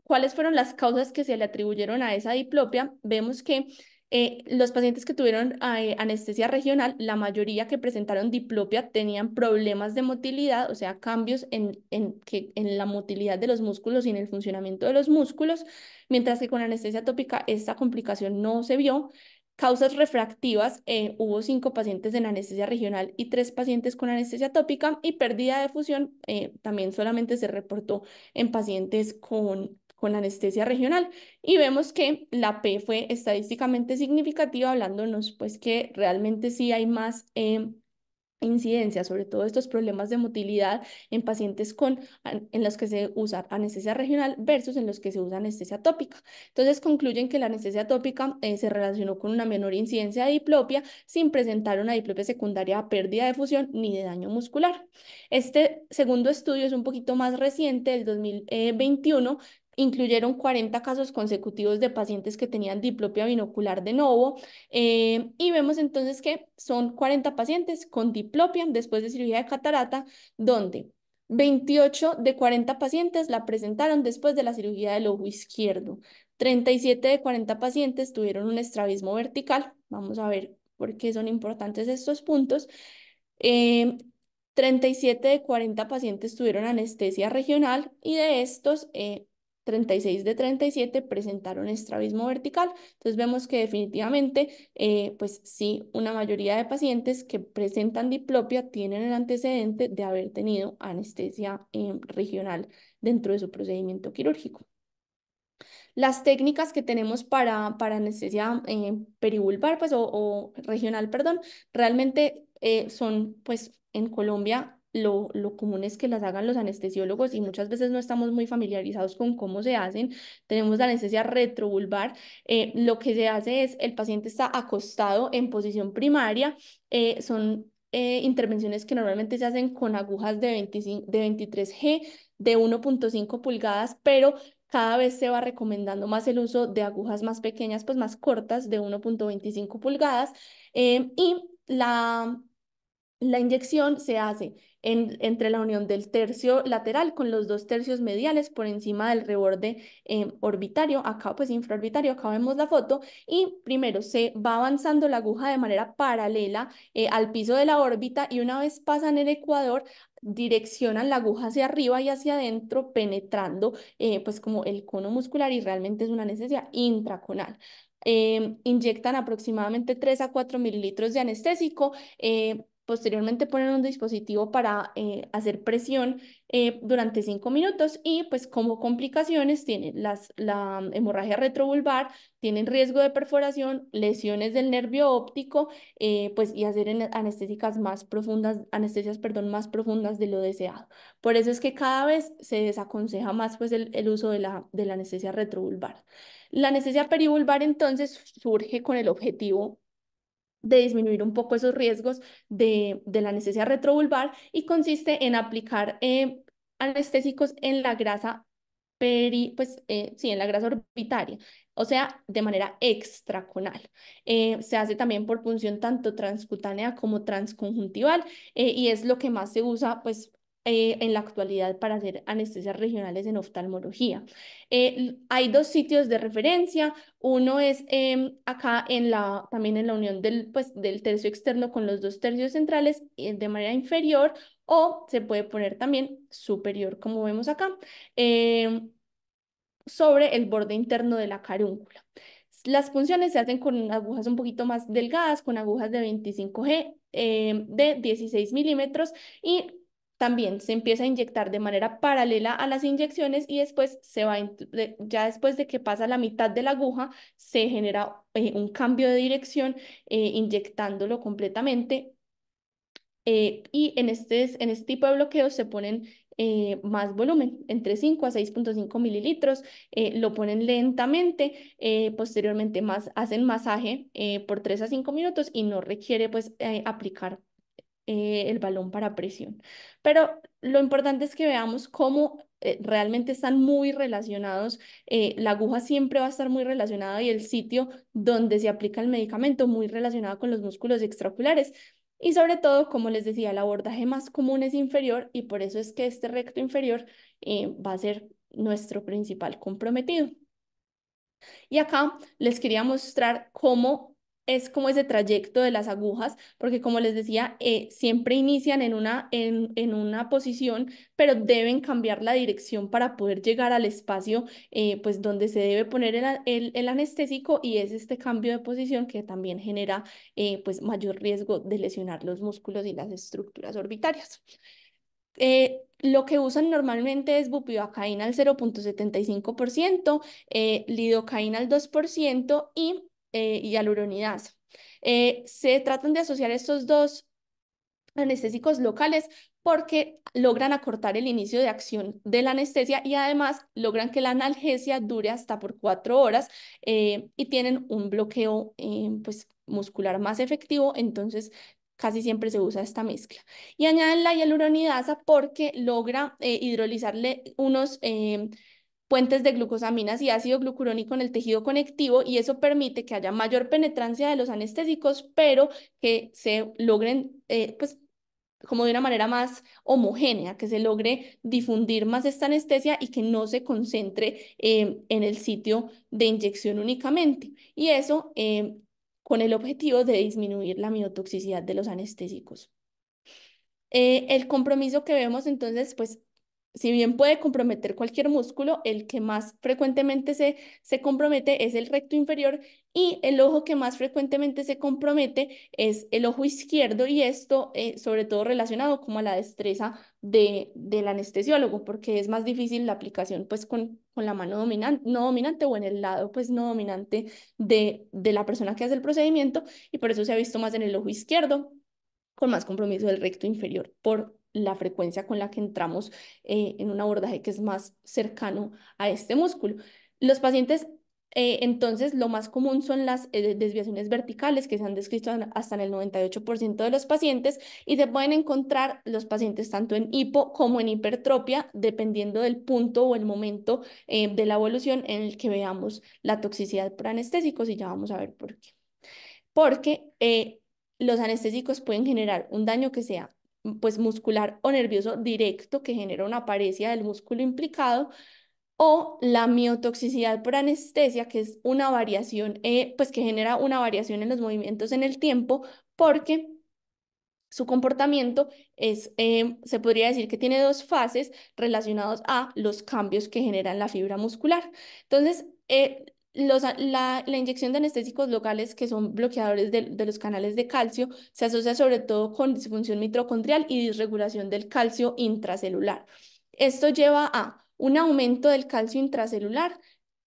cuáles fueron las causas que se le atribuyeron a esa diplopia, vemos que eh, los pacientes que tuvieron eh, anestesia regional, la mayoría que presentaron diplopia tenían problemas de motilidad, o sea, cambios en, en, que, en la motilidad de los músculos y en el funcionamiento de los músculos, mientras que con anestesia tópica esta complicación no se vio. Causas refractivas, eh, hubo cinco pacientes en anestesia regional y tres pacientes con anestesia tópica y pérdida de fusión también solamente se reportó en pacientes con con anestesia regional y vemos que la P fue estadísticamente significativa, hablándonos pues que realmente sí hay más eh, incidencia, sobre todo estos problemas de motilidad en pacientes con, en los que se usa anestesia regional versus en los que se usa anestesia tópica. Entonces concluyen que la anestesia tópica eh, se relacionó con una menor incidencia de diplopia sin presentar una diplopia secundaria a pérdida de fusión ni de daño muscular. Este segundo estudio es un poquito más reciente, del 2021, incluyeron 40 casos consecutivos de pacientes que tenían diplopia binocular de novo eh, y vemos entonces que son 40 pacientes con diplopia después de cirugía de catarata, donde 28 de 40 pacientes la presentaron después de la cirugía del ojo izquierdo. 37 de 40 pacientes tuvieron un estrabismo vertical. Vamos a ver por qué son importantes estos puntos. 37 em, de 40 pacientes tuvieron anestesia regional y de estos eh, 36 de 37 presentaron estrabismo vertical. Entonces vemos que definitivamente, eh, pues sí, una mayoría de pacientes que presentan diplopia tienen el antecedente de haber tenido anestesia eh, regional dentro de su procedimiento quirúrgico. Las técnicas que tenemos para, para anestesia eh, perivulvar pues, o, regional, perdón, realmente eh, son, pues en Colombia lo, común es que las hagan los anestesiólogos y muchas veces no estamos muy familiarizados con cómo se hacen. Tenemos la anestesia retrobulbar eh, lo que se hace es el paciente está acostado en posición primaria. Eh, son eh, intervenciones que normalmente se hacen con agujas de, 25, de 23G de 1.5 pulgadas, pero cada vez se va recomendando más el uso de agujas más pequeñas, pues más cortas, de 1.25 pulgadas. y la la inyección se hace en, entre la unión del tercio lateral con los dos tercios mediales por encima del reborde eh, orbitario, acá pues infraorbitario, acá vemos la foto, y primero se va avanzando la aguja de manera paralela eh, al piso de la órbita y una vez pasan el ecuador, direccionan la aguja hacia arriba y hacia adentro, penetrando eh, pues como el cono muscular y realmente es una anestesia intraconal. inyectan aproximadamente 3 a 4 mililitros de anestésico posteriormente ponen un dispositivo para eh, hacer presión eh, durante cinco minutos y pues como complicaciones tienen las, la hemorragia retrovulvar, tienen riesgo de perforación, lesiones del nervio óptico eh, pues y hacer anestésicas más profundas, anestesias más profundas de lo deseado. Por eso es que cada vez se desaconseja más pues el, uso de la, de la anestesia retrovulvar. La anestesia perivulvar entonces surge con el objetivo de disminuir un poco esos riesgos de, la anestesia retrovulvar y consiste en aplicar eh, anestésicos en la grasa peri, pues eh, sí, en la grasa orbitaria, o sea, de manera extraconal. Eh, se hace también por punción tanto transcutánea como transconjuntival y es lo que más se usa pues eh, en la actualidad para hacer anestesias regionales en oftalmología. Eh, hay dos sitios de referencia. Uno es em, acá en la, también en la unión del, pues, del tercio externo con los dos tercios centrales eh, de manera inferior o se puede poner también superior, como vemos acá, em, sobre el borde interno de la carúncula. Las funciones se hacen con agujas un poquito más delgadas, con agujas de 25G em, de 16 milímetros y también se empieza a inyectar de manera paralela a las inyecciones y después se va, ya después de que pasa la mitad de la aguja, se genera eh, un cambio de dirección eh, inyectándolo completamente. Eh, y en este, en este tipo de bloqueos se ponen más volumen, entre 5 a 6.5 mililitros, lo ponen lentamente, posteriormente más, hacen masaje por 3 a 5 minutos y no requiere pues aplicar eh, el balón para presión. Pero lo importante es que veamos cómo eh, realmente están muy relacionados. Eh, la aguja siempre va a estar muy relacionada y el sitio donde se aplica el medicamento muy relacionado con los músculos extraoculares. Y sobre todo, como les decía, el abordaje más común es inferior y por eso es que este recto inferior va a ser nuestro principal comprometido. Y acá les quería mostrar cómo es como ese trayecto de las agujas, porque como les decía, eh, siempre inician en una, en, una posición, pero deben cambiar la dirección para poder llegar al espacio eh, pues donde se debe poner el, anestésico y es este cambio de posición que también genera eh, pues mayor riesgo de lesionar los músculos y las estructuras orbitarias. lo que usan normalmente es bupivacaína al 0.75%, lidocaína al 2% y eh, y hialuronidasa. Eh, se tratan de asociar estos dos anestésicos locales porque logran acortar el inicio de acción de la anestesia y además logran que la analgesia dure hasta por cuatro horas eh, y tienen un bloqueo pues, muscular más efectivo, entonces casi siempre se usa esta mezcla. Y añaden la hialuronidasa porque logra hidrolizarle unos puentes de glucosaminas y ácido glucurónico en el tejido conectivo y eso permite que haya mayor penetrancia de los anestésicos, pero que se logren, eh, pues, como de una manera más homogénea, que se logre difundir más esta anestesia y que no se concentre em, en el sitio de inyección únicamente. Y eso em, con el objetivo de disminuir la miotoxicidad de los anestésicos. Eh, el compromiso que vemos entonces, pues si bien puede comprometer cualquier músculo, el que más frecuentemente se, se compromete es el recto inferior y el ojo que más frecuentemente se compromete es el ojo izquierdo y esto eh, sobre todo relacionado como a la destreza de, del anestesiólogo, porque es más difícil la aplicación pues con, con la mano dominante, no dominante o en el lado pues no dominante de, de la persona que hace el procedimiento y por eso se ha visto más en el ojo izquierdo con más compromiso del recto inferior por la frecuencia con la que entramos eh, en un abordaje que es más cercano a este músculo. Los pacientes, eh, entonces, lo más común son las eh, desviaciones verticales que se han descrito hasta en el 98% de los pacientes y se pueden encontrar los pacientes tanto en hipo como en hipertropia, dependiendo del punto o el momento de la evolución en el que veamos la toxicidad por anestésicos y ya vamos a ver por qué. Porque los anestésicos pueden generar un daño que sea pues muscular o nervioso directo que genera una apariencia del músculo implicado o la miotoxicidad por anestesia, que es una variación, eh, pues que genera una variación en los movimientos en el tiempo, porque su comportamiento es, eh, se podría decir que tiene dos fases relacionados a los cambios que generan la fibra muscular. Entonces, eh, la, inyección de anestésicos locales, que son bloqueadores de, los canales de calcio, se asocia sobre todo con disfunción mitocondrial y disregulación del calcio intracelular. Esto lleva a un aumento del calcio intracelular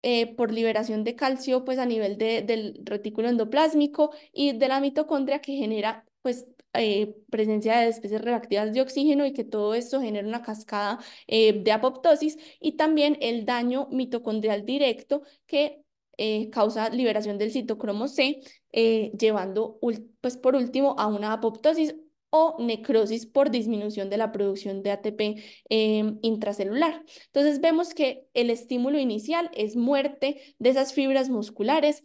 eh, por liberación de calcio pues, a nivel del retículo endoplásmico y de la mitocondria que genera pues, eh, presencia de especies reactivas de oxígeno y que todo esto genera una cascada eh, de apoptosis y también el daño mitocondrial directo que eh, causa liberación del citocromo C, eh, llevando pues, por último a una apoptosis o necrosis por disminución de la producción de ATP em, intracelular. Entonces vemos que el estímulo inicial es muerte de esas fibras musculares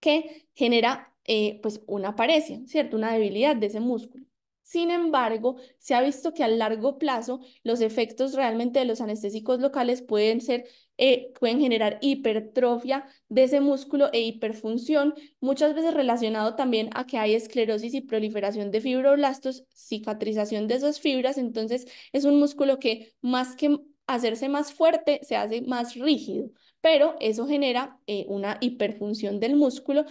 que genera eh, pues una apariencia ¿cierto? Una debilidad de ese músculo. Sin embargo, se ha visto que a largo plazo los efectos realmente de los anestésicos locales pueden ser, eh, pueden generar hipertrofia de ese músculo e hiperfunción, muchas veces relacionado también a que hay esclerosis y proliferación de fibroblastos, cicatrización de esas fibras, entonces es un músculo que más que hacerse más fuerte, se hace más rígido pero eso genera eh, una hiperfunción del músculo,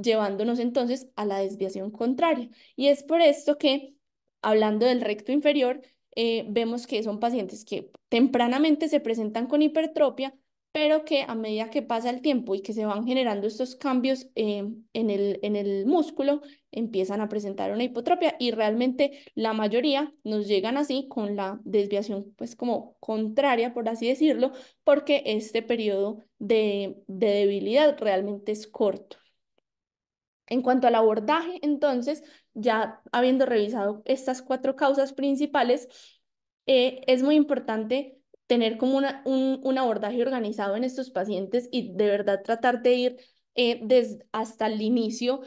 llevándonos entonces a la desviación contraria. Y es por esto que hablando del recto inferior, eh, vemos que son pacientes que tempranamente se presentan con hipertropia, pero que a medida que pasa el tiempo y que se van generando estos cambios em, en, el, en el músculo, empiezan a presentar una hipotropia y realmente la mayoría nos llegan así con la desviación pues como contraria, por así decirlo, porque este periodo de debilidad realmente es corto. En cuanto al abordaje, entonces, ya habiendo revisado estas cuatro causas principales, eh, es muy importante tener como un, abordaje organizado en estos pacientes y de verdad tratar de ir eh, desde hasta el inicio,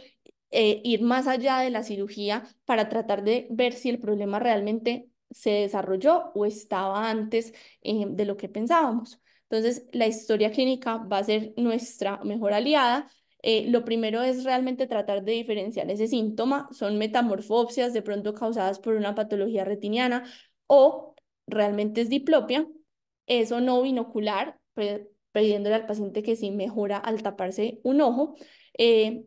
eh, ir más allá de la cirugía para tratar de ver si el problema realmente se desarrolló o estaba antes de lo que pensábamos. Entonces, la historia clínica va a ser nuestra mejor aliada eh, lo primero es realmente tratar de diferenciar ese síntoma. Son metamorfopsias de pronto causadas por una patología retiniana o realmente es diplopia. Eso no binocular, pidiéndole al paciente que sí mejora al taparse un ojo. Eh,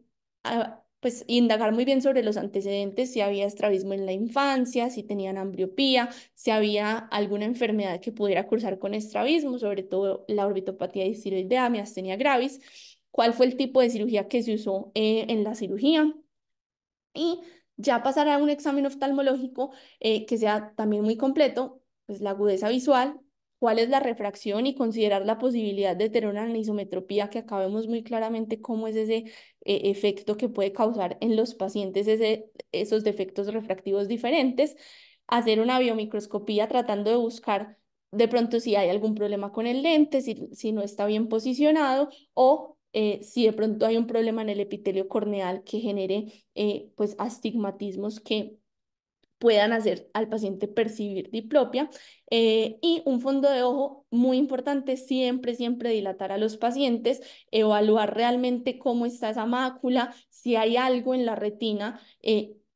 pues indagar muy bien sobre los antecedentes, si había estrabismo en la infancia, si tenían ambriopía, si había alguna enfermedad que pudiera cursar con estrabismo, sobre todo la orbitopatía distiroidea, miastenia gravis cuál fue el tipo de cirugía que se usó eh, en la cirugía y ya pasar a un examen oftalmológico eh, que sea también muy completo, pues la agudeza visual, cuál es la refracción y considerar la posibilidad de tener una anisometropía, que acabemos muy claramente cómo es ese eh, efecto que puede causar en los pacientes ese, esos defectos refractivos diferentes, hacer una biomicroscopía tratando de buscar de pronto si hay algún problema con el lente, si, si no está bien posicionado o eh, si de pronto hay un problema en el epitelio corneal que genere eh, pues astigmatismos que puedan hacer al paciente percibir diplopia. Eh, y un fondo de ojo muy importante, siempre, siempre dilatar a los pacientes, evaluar realmente cómo está esa mácula, si hay algo en la retina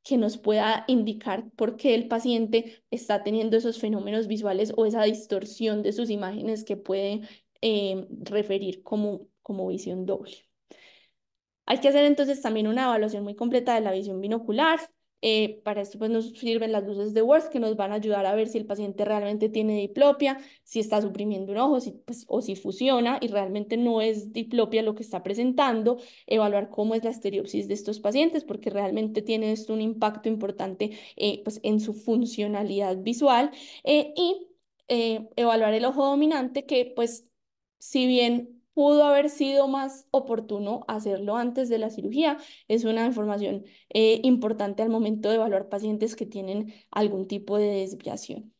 que nos pueda indicar por qué el paciente está teniendo esos fenómenos visuales o esa distorsión de sus imágenes que puede referir como como visión doble. Hay que hacer entonces también una evaluación muy completa de la visión binocular. Eh, para esto pues nos sirven las luces de Worth que nos van a ayudar a ver si el paciente realmente tiene diplopia, si está suprimiendo un ojo pues, o si fusiona y realmente no es diplopia lo que está presentando, evaluar cómo es la estereopsis de estos pacientes porque realmente tiene esto un impacto importante eh, pues, en su funcionalidad visual eh, y evaluar el ojo dominante que pues si bien pudo haber sido más oportuno hacerlo antes de la cirugía. Es una información eh, importante al momento de evaluar pacientes que tienen algún tipo de desviación.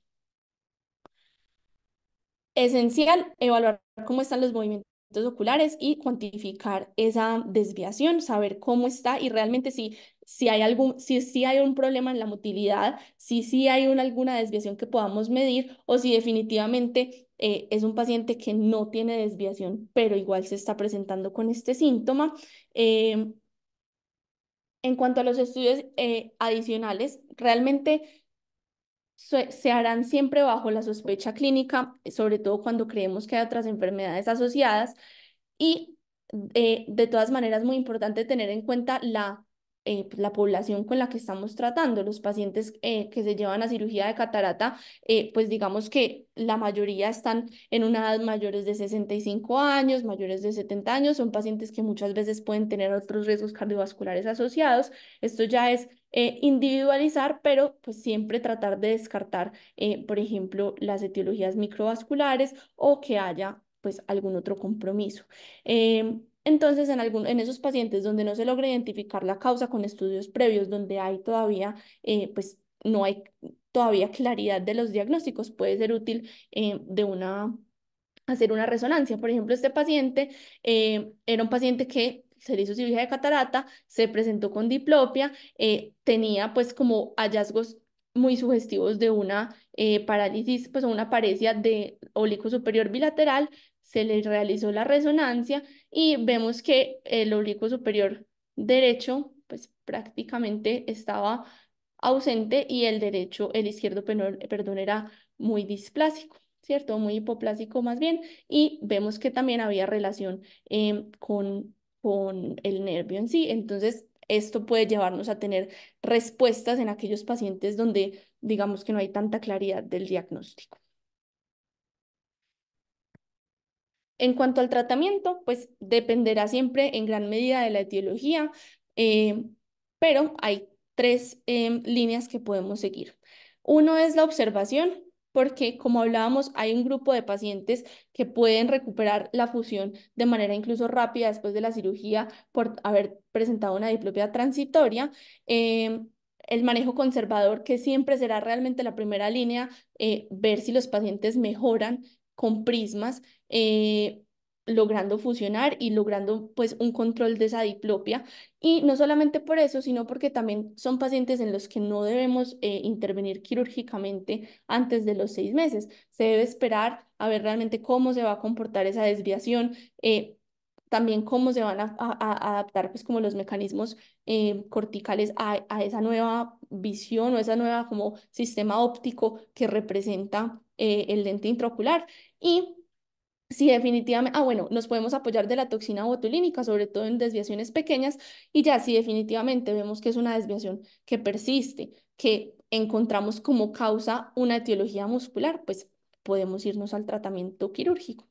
Esencial, evaluar cómo están los movimientos oculares y cuantificar esa desviación, saber cómo está y realmente si si hay algún, si, si hay un problema en la motilidad, si sí hay una, alguna desviación que podamos medir o si definitivamente eh, es un paciente que no tiene desviación, pero igual se está presentando con este síntoma. Eh, en cuanto a los estudios eh, adicionales, realmente se harán siempre bajo la sospecha clínica, sobre todo cuando creemos que hay otras enfermedades asociadas. Y de todas maneras, muy importante tener en cuenta la eh, pues, la población con la que estamos tratando. Los pacientes eh, que se llevan a cirugía de catarata, eh, pues digamos que la mayoría están en una edad mayores de 65 años, mayores de 70 años, son pacientes que muchas veces pueden tener otros riesgos cardiovasculares asociados. Esto ya es individualizar, pero pues siempre tratar de descartar, por ejemplo, las etiologías microvasculares o que haya pues algún otro compromiso. Em, entonces, en, algún, en esos pacientes donde no se logra identificar la causa con estudios previos, donde hay todavía, eh, pues no hay todavía claridad de los diagnósticos, puede ser útil eh, de una, hacer una resonancia. Por ejemplo, este paciente eh, era un paciente que se le hizo cirugía de catarata, se presentó con diplopia, tenía pues como hallazgos muy sugestivos de una parálisis, pues una apariencia de oblicuo superior bilateral, se le realizó la resonancia y vemos que el oblicuo superior derecho pues prácticamente estaba ausente y el derecho, el izquierdo, perdón, era muy displásico, ¿cierto? Muy hipoplásico más bien. Y vemos que también había relación em, con, con el nervio en sí. Entonces, esto puede llevarnos a tener respuestas en aquellos pacientes donde digamos que no hay tanta claridad del diagnóstico. En cuanto al tratamiento, pues dependerá siempre en gran medida de la etiología, eh, pero hay tres em, líneas que podemos seguir. Uno es la observación, porque como hablábamos, hay un grupo de pacientes que pueden recuperar la fusión de manera incluso rápida después de la cirugía por haber presentado una diplopia transitoria. Em, el manejo conservador, que siempre será realmente la primera línea, eh, ver si los pacientes mejoran con prismas eh, logrando fusionar y logrando pues un control de esa diplopia. Y no solamente por eso, sino porque también son pacientes en los que no debemos eh, intervenir quirúrgicamente antes de los seis meses. Se debe esperar a ver realmente cómo se va a comportar esa desviación. Eh, también cómo se van a, adaptar pues como los mecanismos corticales a, esa nueva visión o esa nueva como sistema óptico que representa el lente intraocular y Sí, definitivamente. Ah, bueno, nos podemos apoyar de la toxina botulínica, sobre todo en desviaciones pequeñas, y ya si definitivamente vemos que es una desviación que persiste, que encontramos como causa una etiología muscular, pues podemos irnos al tratamiento quirúrgico.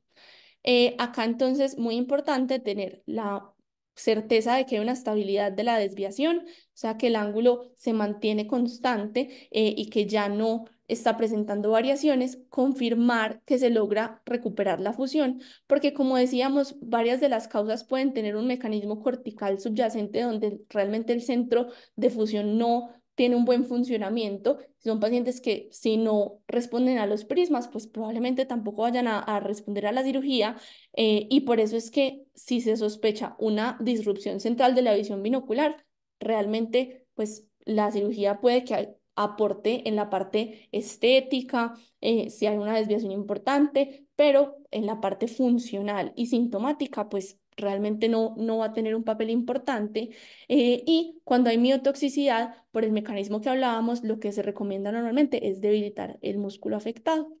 Eh, acá entonces, muy importante tener la certeza de que hay una estabilidad de la desviación, o sea que el ángulo se mantiene constante eh, y que ya no está presentando variaciones, confirmar que se logra recuperar la fusión, porque como decíamos, varias de las causas pueden tener un mecanismo cortical subyacente donde realmente el centro de fusión no tiene un buen funcionamiento. Son pacientes que si no responden a los prismas, pues probablemente tampoco vayan a, responder a la cirugía eh, y por eso es que si se sospecha una disrupción central de la visión binocular, realmente pues la cirugía puede que aporte en la parte estética, eh, si hay una desviación importante, pero en la parte funcional y sintomática, pues realmente no, no va a tener un papel importante. Eh, y cuando hay miotoxicidad, por el mecanismo que hablábamos, lo que se recomienda normalmente es debilitar el músculo afectado.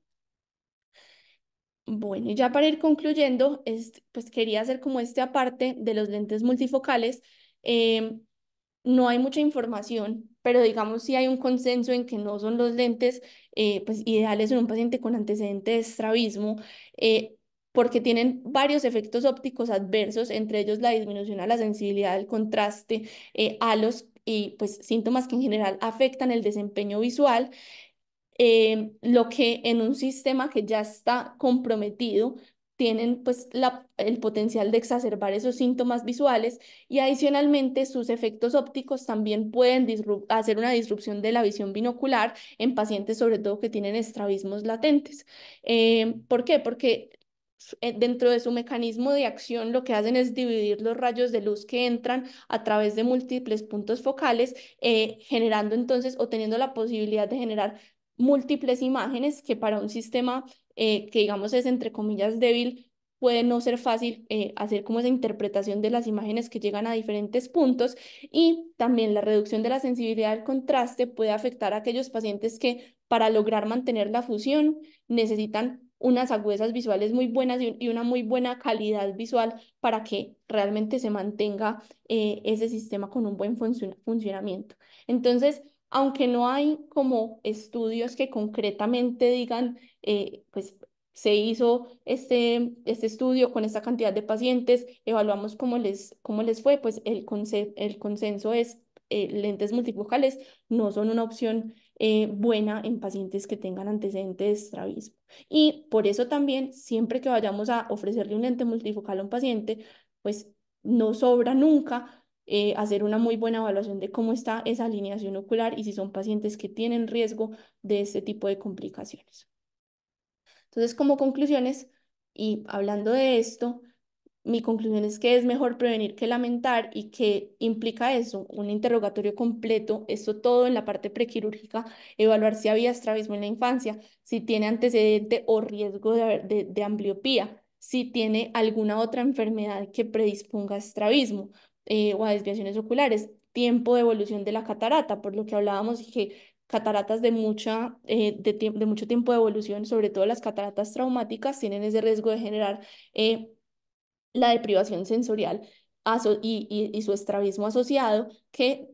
Bueno, y ya para ir concluyendo, pues quería hacer como este aparte de los lentes multifocales. Em, no hay mucha información pero digamos si hay un consenso en que no son los lentes eh, pues, ideales en un paciente con antecedente de estrabismo, eh, porque tienen varios efectos ópticos adversos, entre ellos la disminución a la sensibilidad del contraste, eh, a los y pues síntomas que en general afectan el desempeño visual, lo que en un sistema que ya está comprometido tienen pues el potencial de exacerbar esos síntomas visuales y adicionalmente sus efectos ópticos también pueden hacer una disrupción de la visión binocular en pacientes sobre todo que tienen estrabismos latentes. Eh, ¿Por qué? Porque eh, dentro de su mecanismo de acción lo que hacen es dividir los rayos de luz que entran a través de múltiples puntos focales, eh, generando entonces o teniendo la posibilidad de generar múltiples imágenes que para un sistema eh, que digamos es entre comillas débil puede no ser fácil eh, hacer como esa interpretación de las imágenes que llegan a diferentes puntos y también la reducción de la sensibilidad al contraste puede afectar a aquellos pacientes que para lograr mantener la fusión necesitan unas agudezas visuales muy buenas y, una muy buena calidad visual para que realmente se mantenga eh, ese sistema con un buen funcionamiento. Entonces, aunque no hay como estudios que concretamente digan, eh, pues se hizo este, este estudio con esta cantidad de pacientes, evaluamos cómo les, les fue, pues el, el consenso es eh, lentes multifocales no son una opción eh, buena en pacientes que tengan antecedentes de estrabismo. Y por eso también, siempre que vayamos a ofrecerle un lente multifocal a un paciente, pues no sobra nunca eh, hacer una muy buena evaluación de cómo está esa alineación ocular y si son pacientes que tienen riesgo de este tipo de complicaciones. Entonces, como conclusiones, y hablando de esto, mi conclusión es que es mejor prevenir que lamentar y que implica eso, un interrogatorio completo, eso todo en la parte prequirúrgica, evaluar si había estrabismo en la infancia, si tiene antecedente o riesgo de, de ambliopía, si tiene alguna otra enfermedad que predisponga a estrabismo, eh, o a desviaciones oculares, tiempo de evolución de la catarata, por lo que hablábamos que cataratas de, mucha, eh, de, mucho tiempo de evolución, sobre todo las cataratas traumáticas, tienen ese riesgo de generar eh, la deprivación sensorial y, y, su estrabismo asociado, que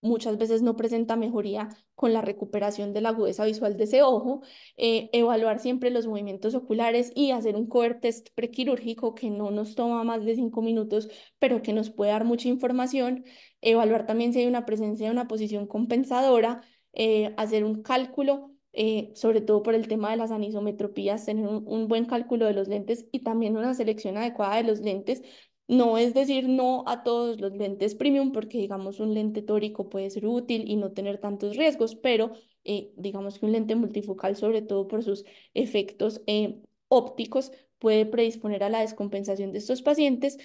muchas veces no presenta mejoría con la recuperación de la agudeza visual de ese ojo, eh, evaluar siempre los movimientos oculares y hacer un cover test prequirúrgico que no nos toma más de cinco minutos, pero que nos puede dar mucha información, evaluar también si hay una presencia de una posición compensadora, eh, hacer un cálculo. Eh, sobre todo por el tema de las anisometropías, tener un buen cálculo de los lentes y también una selección adecuada de los lentes no es decir no a todos los lentes premium, porque digamos un lente tórico puede ser útil y no tener tantos riesgos, pero eh, digamos que un lente multifocal, sobre todo por sus efectos eh, ópticos, puede predisponer a la descompensación de estos pacientes.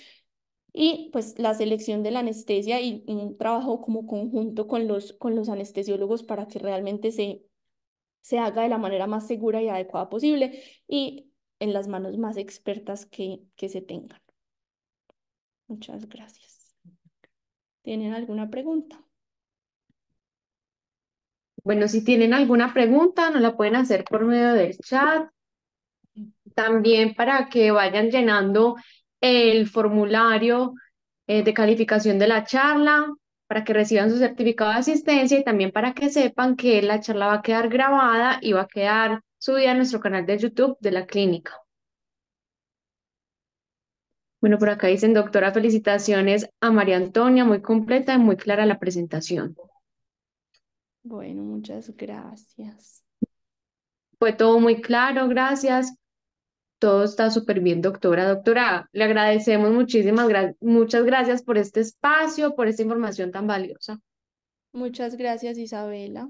Y pues la selección de la anestesia y un trabajo como conjunto con los, con los anestesiólogos para que realmente se, se haga de la manera más segura y adecuada posible y en las manos más expertas que, que se tengan. Muchas gracias.
¿Tienen alguna pregunta? Bueno, si tienen alguna pregunta, nos la pueden hacer por medio del chat. También para que vayan llenando el formulario eh, de calificación de la charla, para que reciban su certificado de asistencia y también para que sepan que la charla va a quedar grabada y va a quedar subida a nuestro canal de YouTube de la clínica. Bueno, por acá dicen, doctora, felicitaciones a María Antonia, muy completa y muy clara la presentación.
Bueno, muchas gracias.
Fue todo muy claro, gracias. Todo está súper bien, doctora. Doctora, le agradecemos muchísimas muchas gracias por este espacio, por esta información tan valiosa. Muchas gracias, Isabela.